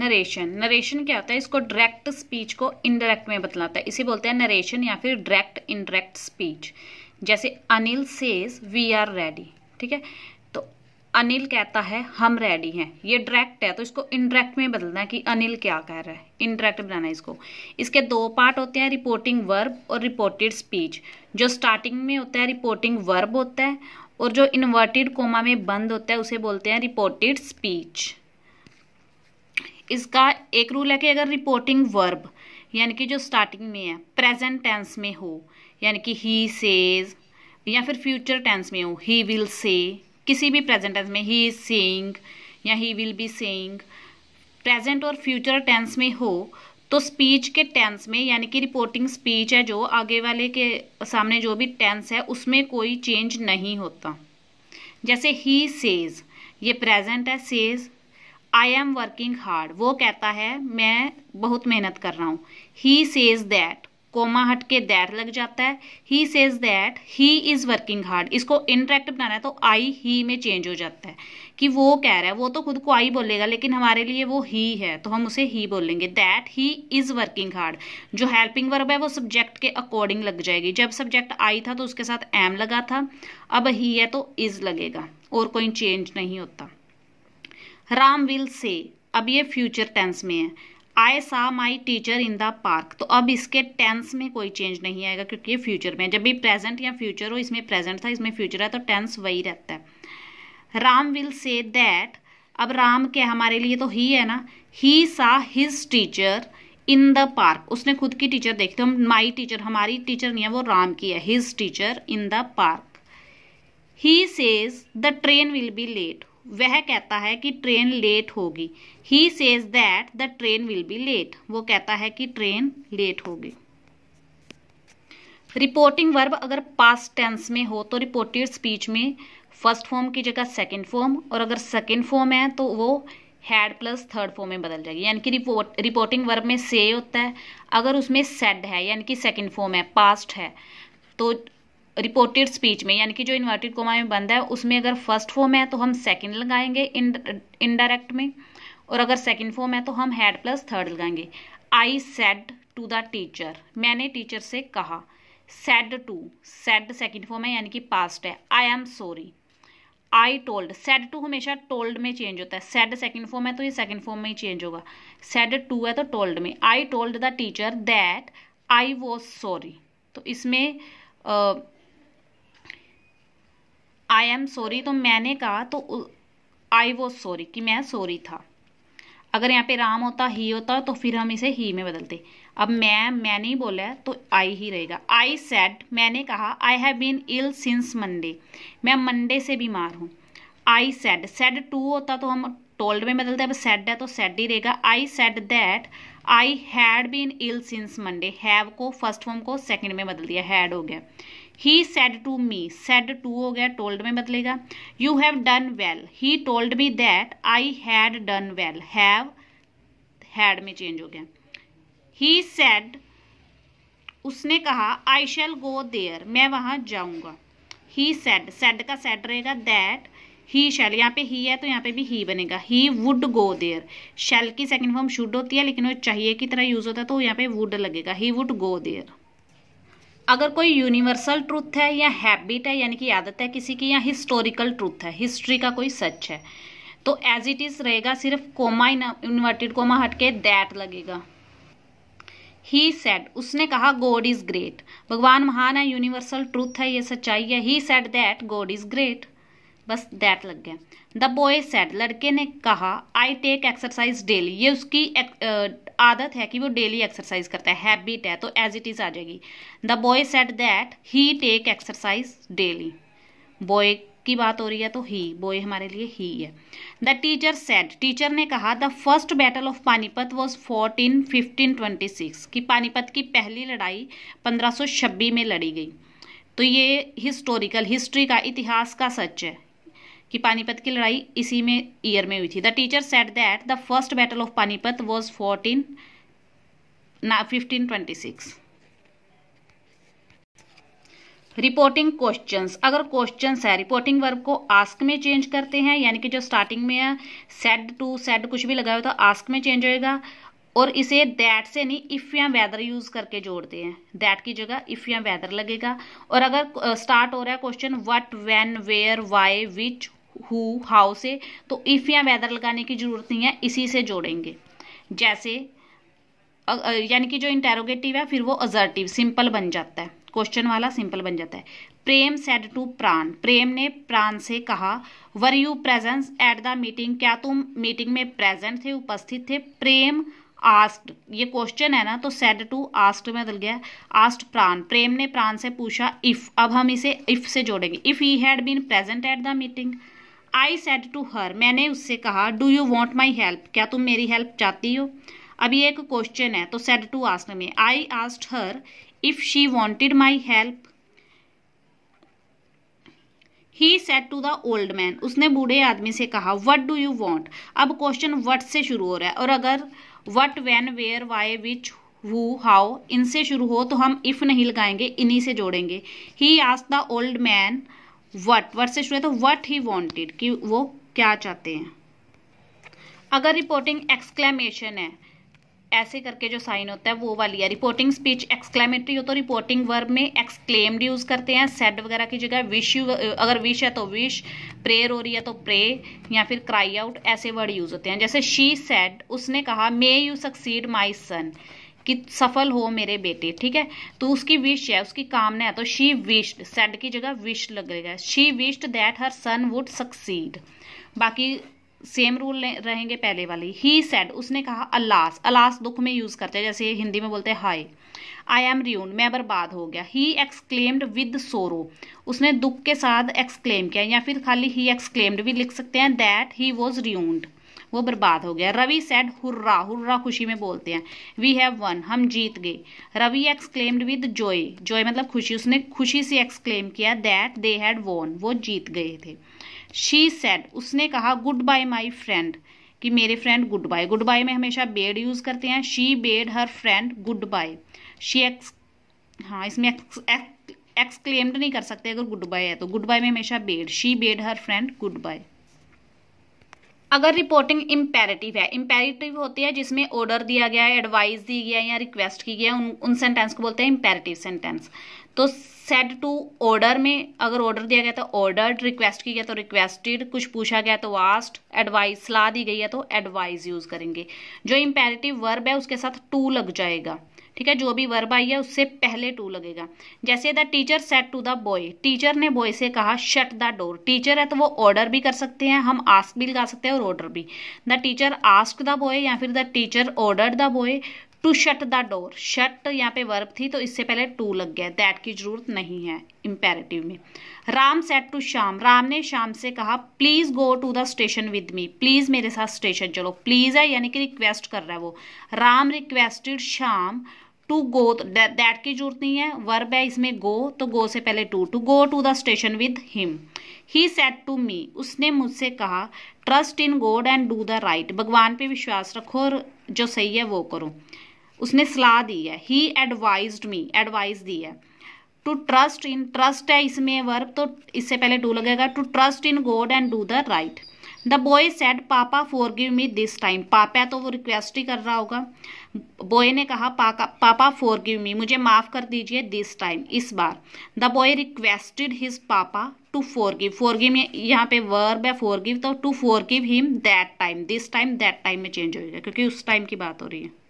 narration narration क्या होता है इसको डायरेक्ट स्पीच को इनडायरेक्ट में बतलाता है इसे बोलते हैं नरेशन या फिर डायरेक्ट इनडायरेक्ट स्पीच जैसे Anil says we are ready ठीक है तो अनिल कहता है हम रेडी हैं ये डायरेक्ट है तो इसको इनडायरेक्ट में बदलना है कि अनिल क्या कह रहा है इनडायरेक्ट बनाना है इसको इसके दो पार्ट होते हैं रिपोर्टिंग वर्ब और रिपोर्टेड स्पीच जो स्टार्टिंग में होता है रिपोर्टिंग वर्ब होता है और जो इन्वर्टेड कोमा में बंद होता है उसे बोलते हैं रिपोर्टेड स्पीच इसका एक रूल है कि अगर रिपोर्टिंग वर्ब यानी कि जो स्टार्टिंग में है प्रेजेंट टेंस में हो यानी कि ही सेज या फिर फ्यूचर टेंस में हो ही विल से किसी भी प्रेजेंट टेंस में ही इज सेइंग या he will be saying present और फ्यूचर टेंस में हो तो स्पीच के टेंस में यानी कि रिपोर्टिंग स्पीच है जो आगे वाले के सामने जो भी टेंस है उसमें कोई चेंज नहीं होता जैसे ही सेज ये प्रेजेंट है says I am working hard वो कहता है मैं बहुत मेहनत कर रहा हूँ ही सेज दैट कोमा हट के दैट लग जाता है he says that he is working hard इसको इंटरेक्ट बनाना है तो आई ही में चेंज हो जाता है कि वो कह रहा है वो तो खुद को आई बोलेगा लेकिन हमारे लिए वो ही है तो हम उसे ही बोलेंगे that he is working hard जो हेल्पिंग वर्ब है वो सब्जेक्ट के अकॉर्डिंग लग जाएगी जब सब्जेक्ट आई था तो उसके साथ एम लगा था अब ही है तो इज़ लगेगा और कोई चेंज नहीं होता राम विल से अब ये फ्यूचर टेंस में है I saw my teacher in the park तो अब इसके टेंस में कोई चेंज नहीं आएगा क्योंकि ये फ्यूचर में जब भी प्रेजेंट या फ्यूचर हो इसमें प्रेजेंट था इसमें फ्यूचर है तो टेंस वही रहता है राम विल से दैट अब राम क्या हमारे लिए तो ही है ना he saw his teacher in the park उसने खुद की टीचर देखी तो हम माई टीचर हमारी टीचर नहीं है वो राम की है his teacher in the park he says the train will be late वह कहता है कि ट्रेन लेट होगी he says that the train will be late वो कहता है कि ट्रेन लेट होगी रिपोर्टिंग वर्ब अगर पास्ट टेंस में हो तो रिपोर्टेड स्पीच में फर्स्ट फॉर्म की जगह सेकेंड फॉर्म और अगर सेकेंड फॉर्म है तो वो हैड प्लस थर्ड फॉर्म में बदल जाएगी यानी कि रिपोर्ट रिपोर्टिंग वर्ब में से होता है अगर उसमें सेड है यानी कि सेकेंड फॉर्म है पास्ट है तो रिपोर्टेड स्पीच में यानी कि जो इन्वर्टेड कोमा में बंद है उसमें अगर फर्स्ट फॉर्म है तो हम सेकंड लगाएंगे इनडायरेक्ट में और अगर सेकंड फॉर्म है तो हम हैड प्लस थर्ड लगाएंगे I said to the teacher मैंने टीचर से कहा said to said second form है यानी कि पास्ट है I am sorry I told said to हमेशा टोल्ड में चेंज होता है सेड सेकेंड फॉर्म है तो ये सेकेंड फॉर्म में ही चेंज होगा सेड टू है तो टोल्ड में I told the teacher that I was sorry तो इसमें uh, आई एम सॉरी तो मैंने कहा तो आई वॉज सॉरी कि मैं सॉरी था अगर यहाँ पे राम होता ही होता तो फिर हम इसे ही में बदलते अब मैं मैंने ही बोला है तो आई ही रहेगा आई सेड मैंने कहा I have been ill since Monday मैं मंडे से बीमार हूँ आई सेड सेड टू होता तो हम टोल्ड में बदलते अब सेड है तो सेड ही रहेगा I said that I had been ill since Monday have को फर्स्ट फॉर्म को सेकेंड में बदल दिया हैड हो गया he said to me said to हो गया टोल्ड में बदलेगा you have done well he told me that I had done well have had में चेंज हो गया ही सेड उसने कहा आई शैल गो देयर मैं वहां जाऊंगा ही सेड सेड का सेड रहेगा दैट ही शैल यहाँ पे ही है तो यहाँ पे भी ही बनेगा he would go there shall की सेकंड फॉर्म शुड होती है लेकिन वो चाहिए की तरह यूज होता है तो यहाँ पे वुड लगेगा ही वुड गो देयर अगर कोई यूनिवर्सल ट्रूथ है या हैबिट है यानी कि आदत है किसी की या हिस्टोरिकल ट्रूथ है हिस्ट्री का कोई सच है तो एज इट इज़ रहेगा सिर्फ कोमा इन इन्वर्टेड कोमा हटके दैट लगेगा ही सेड उसने कहा गॉड इज ग्रेट भगवान महान है यूनिवर्सल ट्रूथ है ये सच्चाई है he said that God is great बस दैट लग गया द बॉय सेड लड़के ने कहा आई टेक एक्सरसाइज डेली ये उसकी आदत है कि वो डेली एक्सरसाइज करता है हैबिट है तो एज इट इज़ आ जाएगी the boy said that he take exercise daily boy की बात हो रही है तो ही बॉय हमारे लिए ही है द टीचर सेट टीचर ने कहा the first battle of Panipat was fourteen fifteen twenty six कि पानीपत की पहली लड़ाई पंद्रह सौ छब्बीस में लड़ी गई तो ये हिस्टोरिकल हिस्ट्री का इतिहास का सच है कि पानीपत की लड़ाई इसी में ईयर में हुई थी the teacher said that the first battle of Panipat was fourteen fifteen twenty six reporting questions अगर क्वेश्चंस है रिपोर्टिंग वर्ब को आस्क में चेंज करते हैं यानी कि जो स्टार्टिंग में है सेड टू सेड कुछ भी लगाया हो तो आस्क में चेंज होएगा और इसे दैट से नहीं इफ़ या वेदर यूज़ करके जोड़ते हैं दैट की जगह इफ़ या वेदर लगेगा और अगर स्टार्ट हो रहा है question what when where why which who how से तो इफ़ या वैदर लगाने की ज़रूरत नहीं है इसी से जोड़ेंगे जैसे यानी कि जो इंटेरोगेटिव है फिर वो अजर्टिव सिंपल बन जाता है क्वेश्चन वाला सिंपल बन जाता है प्रेम सेड टू प्राण प्रेम ने प्राण से कहा were you presence at the meeting क्या तुम मीटिंग में प्रेजेंट थे उपस्थित थे प्रेम आस्ट ये क्वेश्चन है ना तो सेड टू आस्ट में बदल गया आस्ट प्राण प्रेम ने प्राण से पूछा इफ अब हम इसे इफ से जोड़ेंगे if he had been present at the meeting I said to her मैंने उससे कहा do you want my help क्या तुम मेरी हेल्प चाहती हो अब ये एक क्वेश्चन है तो सेड टू आस्क में I asked her if she wanted my help he said to the old man उसने बूढ़े आदमी से कहा वट डू यू वॉन्ट अब क्वेश्चन वट से शुरू हो रहा है और अगर what when where why which who how इनसे शुरू हो तो हम इफ नहीं लगाएंगे इन्हीं से जोड़ेंगे he ask the old man what what से शुरू है तो वट ही वॉन्टेड कि वो क्या चाहते हैं अगर रिपोर्टिंग एक्सक्लेमेशन है ऐसे करके जो साइन होता है वो वाली है रिपोर्टिंग स्पीच एक्सक्लेमेटरी हो तो रिपोर्टिंग वर्ब में एक्सक्लेम्ड यूज़ करते हैं सेड वगैरह की जगह विश यू अगर विश है तो विश प्रेयर हो रही है तो प्रे या फिर क्राई आउट ऐसे वर्ड यूज़ होते हैं जैसे शी सेड उसने कहा मे यू सक्सीड माई सन कि सफल हो मेरे बेटे ठीक है तो उसकी विश है उसकी कामना है तो शी विश्ड सेड की जगह विश लगेगा she wished that her son would succeed बाकी सेम रूल रहेंगे पहले वाले ही सेड उसने कहा अलास अलास दुख में यूज करते हैं जैसे हिंदी में बोलते हैं हाय आई एम रियून मैं बर्बाद हो गया ही एक्सक्लेम्ड विद सोरो उसने दुख के साथ एक्सक्लेम किया या फिर खाली ही एक्सक्लेम्ड भी लिख सकते हैं दैट ही वॉज रियून्ड वो बर्बाद हो गया रवि सेड हुर्रा हुर्रा खुशी में बोलते हैं वी हैव वन हम जीत गए Ravi exclaimed with joy joy मतलब खुशी उसने खुशी से एक्सक्लेम किया दैट दे हैड वन वो जीत गए थे शी सेड उसने कहा गुड बाय माई फ्रेंड कि मेरे friend goodbye goodbye में हमेशा बेड यूज़ करते हैं she bade her friend goodbye she ex हाँ इसमें एक्स, एक्स एक्सक्लेम्ड नहीं कर सकते अगर गुड बाय है तो गुड बाय में हमेशा bade she bade her friend goodbye अगर रिपोर्टिंग इम्पेरेटिव है इम्पेरेटिव होती है जिसमें ऑर्डर दिया गया है एडवाइस दी गया है या रिक्वेस्ट की गया है उन उन सेंटेंस को बोलते हैं इम्पेरेटिव सेंटेंस तो सेड टू ऑर्डर में अगर ऑर्डर दिया गया तो ऑर्डर्ड रिक्वेस्ट की गया तो रिक्वेस्टेड कुछ पूछा गया तो वास्ट एडवाइस सलाह दी गई है तो एडवाइस यूज़ करेंगे जो इम्पेरेटिव वर्ब है उसके साथ टू लग जाएगा ठीक है जो भी वर्ब आई है उससे पहले टू लगेगा जैसे the teacher said to the boy teacher ने बॉय से कहा शट द डोर टीचर है तो वो ऑर्डर भी कर सकते हैं हम आस्क भी लगा सकते हैं और ऑर्डर भी the teacher ask the boy या फिर the teacher order the boy to shut the door shut यहाँ पे वर्ब थी तो इससे पहले टू लग गया दैट की जरूरत नहीं है इम्पेरेटिव में राम सेट टू श्याम राम ने श्याम से कहा please go to the station with me please मेरे साथ स्टेशन चलो प्लीज है यानी कि रिक्वेस्ट कर रहा है वो Ram requested Shyam to go that की जरूरत नहीं है वर्ब है इसमें गो तो गो से पहले to to go to the station with him he said to me उसने मुझसे कहा trust in God and do the right भगवान पे विश्वास रखो और जो सही है वो करो उसने सलाह दी है ही एडवाइज मी एडवाइस दी है टू ट्रस्ट इन ट्रस्ट है इसमें वर्ब तो इससे पहले टू लगेगा to trust in God and do the right the boy said papa forgive me this time पापा तो वो रिक्वेस्ट ही कर रहा होगा बॉय ने कहा पाका, पापा फॉर गिव मी मुझे माफ़ कर दीजिए दिस टाइम इस बार the boy requested his papa to forgive forgive यहाँ पे वर्ब है फॉर गिव तो to forgive him that time this time that time में चेंज हो जाएगा क्योंकि उस टाइम की बात हो रही है